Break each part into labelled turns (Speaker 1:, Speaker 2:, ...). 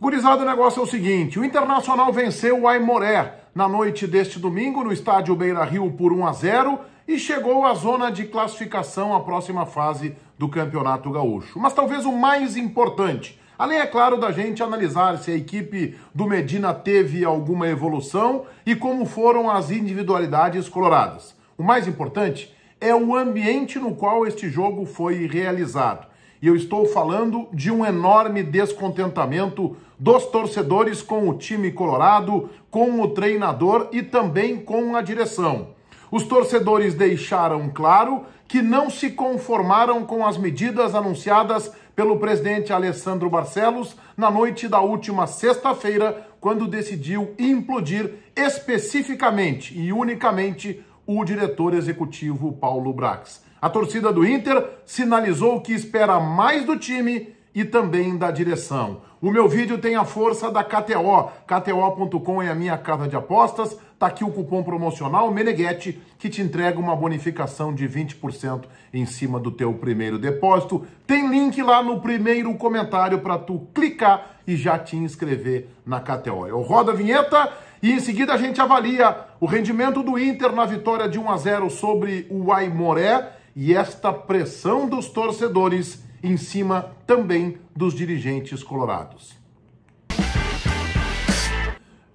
Speaker 1: Gurizada, o negócio é o seguinte: o Internacional venceu o Aimoré na noite deste domingo no estádio Beira Rio por 1 a 0 e chegou à zona de classificação à próxima fase do Campeonato Gaúcho. Mas talvez o mais importante, além, é claro, da gente analisar se a equipe do Medina teve alguma evolução e como foram as individualidades coloradas. O mais importante é o ambiente no qual este jogo foi realizado. E eu estou falando de um enorme descontentamento dos torcedores com o time colorado, com o treinador e também com a direção. Os torcedores deixaram claro que não se conformaram com as medidas anunciadas pelo presidente Alessandro Barcelos na noite da última sexta-feira, quando decidiu implodir especificamente e unicamente o diretor executivo Paulo Brax. A torcida do Inter sinalizou que espera mais do time e também da direção. O meu vídeo tem a força da KTO. KTO.com é a minha casa de apostas. Tá aqui o cupom promocional Meneguete que te entrega uma bonificação de 20% em cima do teu primeiro depósito. Tem link lá no primeiro comentário para tu clicar e já te inscrever na KTO. Eu rodo a vinheta e em seguida a gente avalia o rendimento do Inter na vitória de 1 a 0 sobre o Aimoré e esta pressão dos torcedores em cima também dos dirigentes colorados.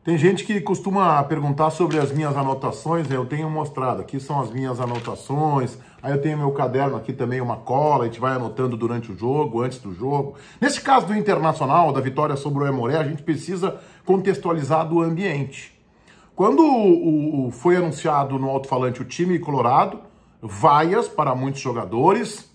Speaker 1: Tem gente que costuma perguntar sobre as minhas anotações, né? eu tenho mostrado aqui são as minhas anotações, Aí eu tenho meu caderno aqui também, uma cola, a gente vai anotando durante o jogo, antes do jogo. Nesse caso do Internacional, da vitória sobre o Emoré, a gente precisa contextualizar do ambiente. Quando o, o, foi anunciado no alto-falante o time colorado, vaias para muitos jogadores,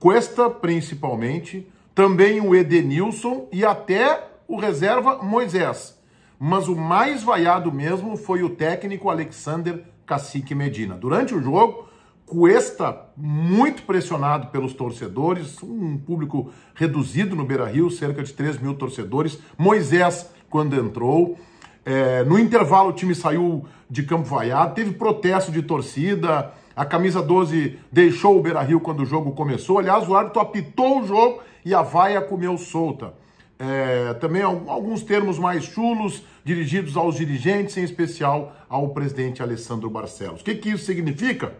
Speaker 1: Cuesta principalmente, também o Edenilson e até o reserva Moisés. Mas o mais vaiado mesmo foi o técnico Alexander Cacique Medina. Durante o jogo, Cuesta muito pressionado pelos torcedores, um público reduzido no Beira-Rio, cerca de 3 mil torcedores. Moisés, quando entrou. É, no intervalo, o time saiu de campo vaiado, teve protesto de torcida. A camisa 12 deixou o Beira-Rio quando o jogo começou. Aliás, o árbitro apitou o jogo e a vaia comeu solta. É, também alguns termos mais chulos dirigidos aos dirigentes, em especial ao presidente Alessandro Barcelos. O que, que isso significa?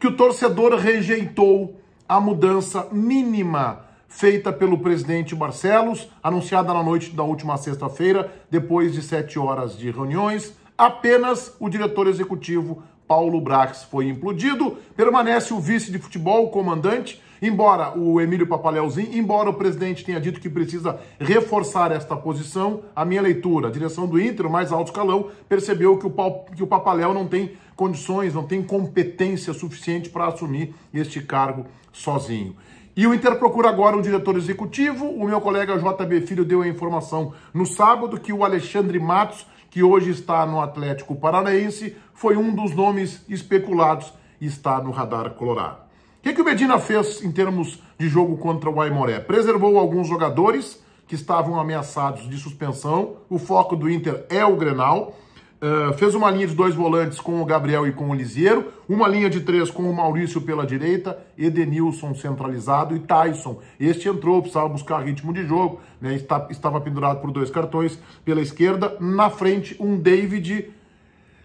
Speaker 1: que o torcedor rejeitou a mudança mínima feita pelo presidente Barcelos, anunciada na noite da última sexta-feira, depois de sete horas de reuniões. Apenas o diretor executivo Paulo Brax foi implodido, permanece o vice de futebol, o comandante, embora o Emílio Papaleuzinho, embora o presidente tenha dito que precisa reforçar esta posição, a minha leitura, a direção do Inter, o mais alto escalão, percebeu que o, que o Papaléu não tem condições, não tem competência suficiente para assumir este cargo sozinho. E o Inter procura agora um diretor executivo. O meu colega JB Filho deu a informação no sábado que o Alexandre Matos, que hoje está no Atlético Paranaense, foi um dos nomes especulados e está no radar colorado. O que, que o Medina fez em termos de jogo contra o Aimoré? Preservou alguns jogadores que estavam ameaçados de suspensão. O foco do Inter é o Grenal. Eh, fez uma linha de dois volantes com o Gabriel e com o Lisiero, uma linha de três com o Maurício pela direita, Edenilson centralizado e Tyson. Este entrou, precisava buscar ritmo de jogo, né? Está, estava pendurado por dois cartões pela esquerda. Na frente, um David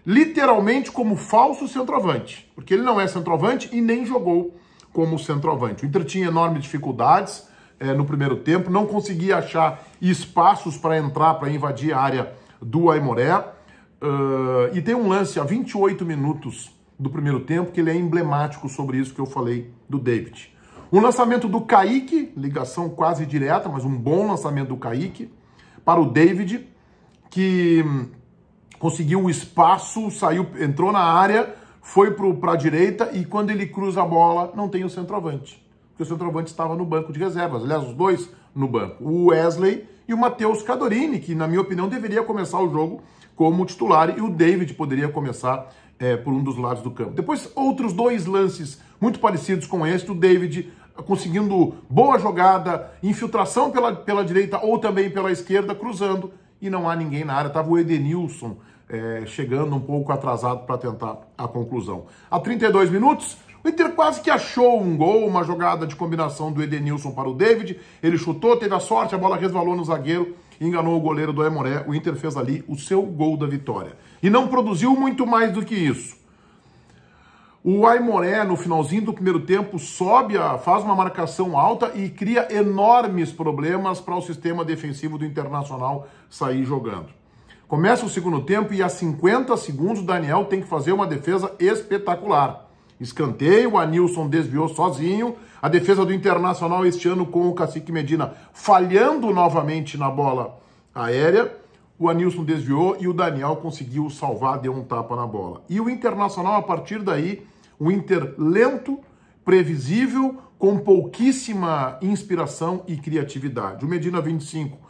Speaker 1: literalmente como falso centroavante, porque ele não é centroavante e nem jogou como centroavante. O Inter tinha enormes dificuldades eh, no primeiro tempo, não conseguia achar espaços para entrar, para invadir a área do Aimoré Uh, e tem um lance a 28 minutos do primeiro tempo, que ele é emblemático sobre isso que eu falei do David. Um lançamento do Kaique, ligação quase direta, mas um bom lançamento do Kaique, para o David, que hum, conseguiu o espaço, saiu, entrou na área, foi para a direita e quando ele cruza a bola, não tem o centroavante. Porque o centroavante estava no banco de reservas. Aliás, os dois no banco. O Wesley e o Matheus Cadorini, que, na minha opinião, deveria começar o jogo como titular e o David poderia começar é, por um dos lados do campo. Depois, outros dois lances muito parecidos com este, o David eh, conseguindo boa jogada, infiltração pela, pela direita ou também pela esquerda, cruzando, e não há ninguém na área. Estava o Edenilson é, chegando um pouco atrasado para tentar a conclusão. A 32 minutos, o Inter quase que achou um gol, uma jogada de combinação do Edenilson para o David. Ele chutou, teve a sorte, a bola resvalou no zagueiro enganou o goleiro do Emoré, o Inter fez ali o seu gol da vitória. E não produziu muito mais do que isso. O Aimoré, no finalzinho do primeiro tempo, sobe, a, faz uma marcação alta e cria enormes problemas para o sistema defensivo do Internacional sair jogando. Começa o segundo tempo e a 50 segundos o Daniel tem que fazer uma defesa espetacular escanteio, o Anílson desviou sozinho. A defesa do Internacional este ano com o Cacique Medina falhando novamente na bola aérea. O Anilson desviou e o Daniel conseguiu salvar, deu um tapa na bola. E o Internacional, a partir daí, o Inter lento, previsível, com pouquíssima inspiração e criatividade. O Medina 25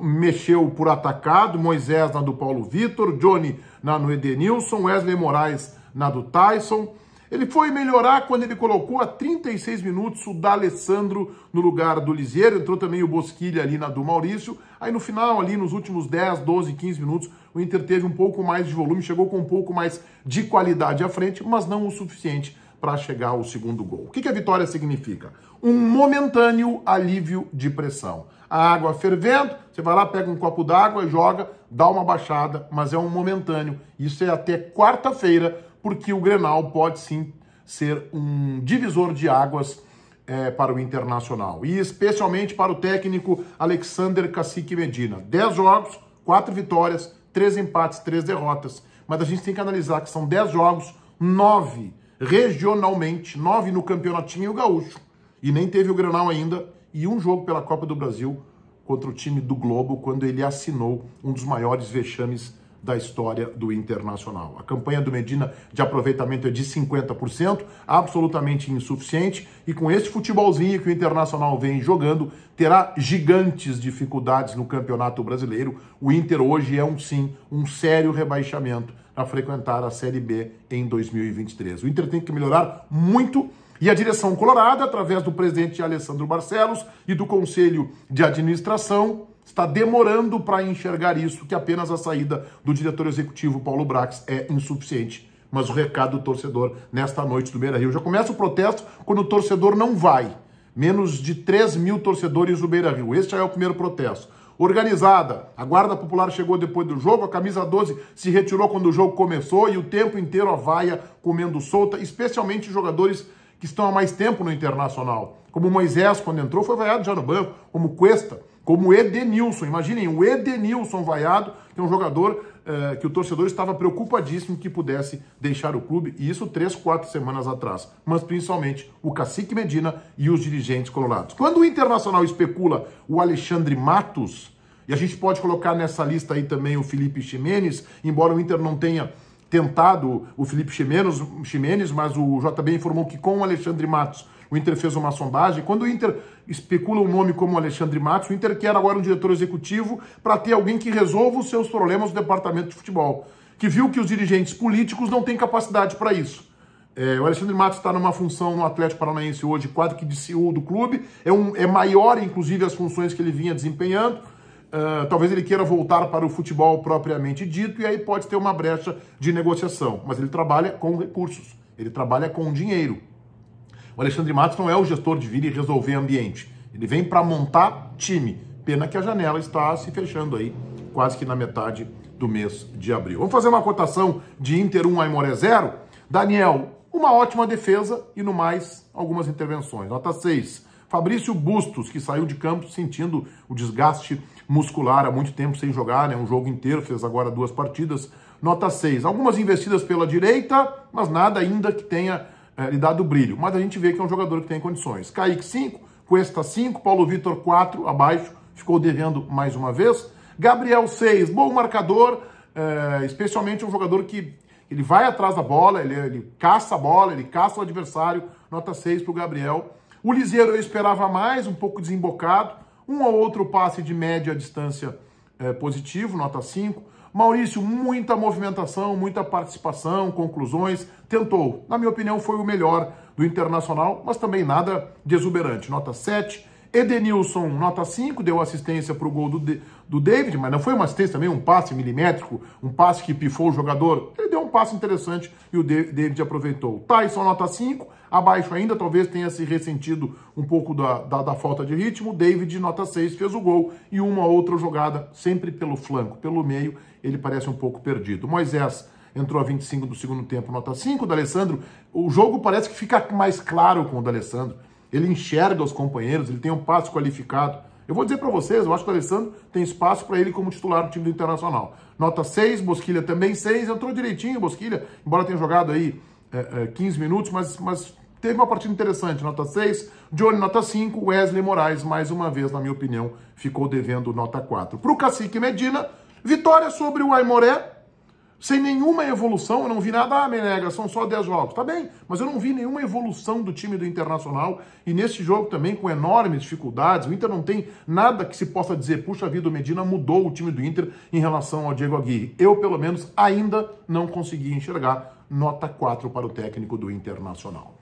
Speaker 1: mexeu por atacado, Moisés na do Paulo Vitor, Johnny na do Edenilson, Wesley Moraes na do Tyson, ele foi melhorar quando ele colocou a 36 minutos o D'Alessandro no lugar do Lisieiro, entrou também o Bosquilha ali na do Maurício. Aí no final, ali nos últimos 10, 12, 15 minutos, o Inter teve um pouco mais de volume, chegou com um pouco mais de qualidade à frente, mas não o suficiente para chegar ao segundo gol. O que, que a vitória significa? Um momentâneo alívio de pressão. A água fervendo, você vai lá, pega um copo d'água, joga, dá uma baixada, mas é um momentâneo. Isso é até quarta-feira, porque o Grenal pode sim ser um divisor de águas é, para o Internacional. E especialmente para o técnico Alexander Cacique Medina. 10 jogos, 4 vitórias, 3 empates, 3 derrotas. Mas a gente tem que analisar que são 10 jogos, 9 regionalmente, 9 no campeonatinho gaúcho. E nem teve o Grenal ainda, e um jogo pela Copa do Brasil contra o time do Globo, quando ele assinou um dos maiores vexames da história do Internacional. A campanha do Medina de aproveitamento é de 50%, absolutamente insuficiente, e com esse futebolzinho que o Internacional vem jogando, terá gigantes dificuldades no Campeonato Brasileiro. O Inter hoje é um sim, um sério rebaixamento para frequentar a Série B em 2023. O Inter tem que melhorar muito e a direção colorada, através do presidente Alessandro Barcelos e do Conselho de Administração, está demorando para enxergar isso, que apenas a saída do diretor executivo Paulo Brax é insuficiente. Mas o recado do torcedor nesta noite do Beira Rio. Já começa o protesto quando o torcedor não vai. Menos de 3 mil torcedores do Beira Rio. Este já é o primeiro protesto organizada. A Guarda Popular chegou depois do jogo, a camisa 12 se retirou quando o jogo começou e o tempo inteiro a vaia comendo solta, especialmente jogadores que estão há mais tempo no Internacional. Como Moisés, quando entrou, foi vaiado já no banco, como Cuesta como Edenilson. Imaginem, o Edenilson vaiado, que é um jogador eh, que o torcedor estava preocupadíssimo que pudesse deixar o clube, e isso três, quatro semanas atrás. Mas principalmente o Cacique Medina e os dirigentes colorados. Quando o Internacional especula o Alexandre Matos, e a gente pode colocar nessa lista aí também o Felipe Ximenes, embora o Inter não tenha tentado o Felipe Ximenes mas o JB informou que com o Alexandre Matos o Inter fez uma sondagem. Quando o Inter especula um nome como Alexandre Matos, o Inter quer agora um diretor executivo para ter alguém que resolva os seus problemas do departamento de futebol, que viu que os dirigentes políticos não têm capacidade para isso. É, o Alexandre Matos está numa função no Atlético Paranaense hoje, quase que de CEO do clube. É, um, é maior, inclusive, as funções que ele vinha desempenhando. Uh, talvez ele queira voltar para o futebol propriamente dito, e aí pode ter uma brecha de negociação. Mas ele trabalha com recursos, ele trabalha com dinheiro. O Alexandre Matos não é o gestor de vir e resolver ambiente. Ele vem para montar time. Pena que a janela está se fechando aí, quase que na metade do mês de abril. Vamos fazer uma cotação de Inter 1, Aimoré 0? Daniel, uma ótima defesa e no mais algumas intervenções. Nota 6. Fabrício Bustos, que saiu de campo sentindo o desgaste muscular há muito tempo sem jogar, né? um jogo inteiro, fez agora duas partidas. Nota 6. Algumas investidas pela direita, mas nada ainda que tenha é, lhe dado brilho. Mas a gente vê que é um jogador que tem condições. Kaique 5, Cuesta 5, Paulo Vitor 4, abaixo, ficou devendo mais uma vez. Gabriel 6, bom marcador, é, especialmente um jogador que ele vai atrás da bola, ele, é, ele caça a bola, ele caça o adversário, nota 6 para o Gabriel. O Liseiro eu esperava mais, um pouco desembocado, um ou outro passe de média distância é, positivo, nota 5. Maurício, muita movimentação, muita participação, conclusões, tentou. Na minha opinião, foi o melhor do Internacional, mas também nada de exuberante. Nota 7. Edenilson, nota 5, deu assistência para o gol do, do David, mas não foi uma assistência também, um passe milimétrico, um passe que pifou o jogador. Ele deu um passe interessante e o David aproveitou. Tyson, nota 5, abaixo ainda, talvez tenha se ressentido um pouco da, da, da falta de ritmo. David, nota 6, fez o gol e uma outra jogada, sempre pelo flanco, pelo meio, ele parece um pouco perdido. Moisés, entrou a 25 do segundo tempo, nota 5. O D'Alessandro, o jogo parece que fica mais claro com o D'Alessandro ele enxerga os companheiros, ele tem um passo qualificado. Eu vou dizer para vocês, eu acho que o Alessandro tem espaço para ele como titular do time do Internacional. Nota 6, Bosquilha também 6, entrou direitinho Bosquilha, embora tenha jogado aí é, é, 15 minutos, mas, mas teve uma partida interessante, nota 6. Johnny, nota 5. Wesley Moraes, mais uma vez, na minha opinião, ficou devendo nota 4. Para o Cacique Medina, vitória sobre o Aimoré, sem nenhuma evolução, eu não vi nada, ah, Menega, são só 10 jogos. Tá bem, mas eu não vi nenhuma evolução do time do Internacional. E nesse jogo também, com enormes dificuldades, o Inter não tem nada que se possa dizer, puxa vida, o Medina mudou o time do Inter em relação ao Diego Aguirre. Eu, pelo menos, ainda não consegui enxergar. Nota 4 para o técnico do Internacional.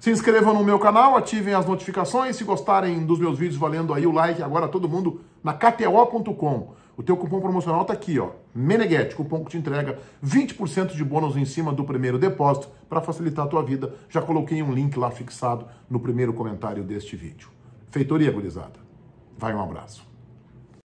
Speaker 1: Se inscrevam no meu canal, ativem as notificações. Se gostarem dos meus vídeos, valendo aí o like. Agora todo mundo na KTO.com. O teu cupom promocional está aqui, ó. Meneguete, cupom que te entrega 20% de bônus em cima do primeiro depósito para facilitar a tua vida. Já coloquei um link lá fixado no primeiro comentário deste vídeo. Feitoria, gurizada. Vai um abraço.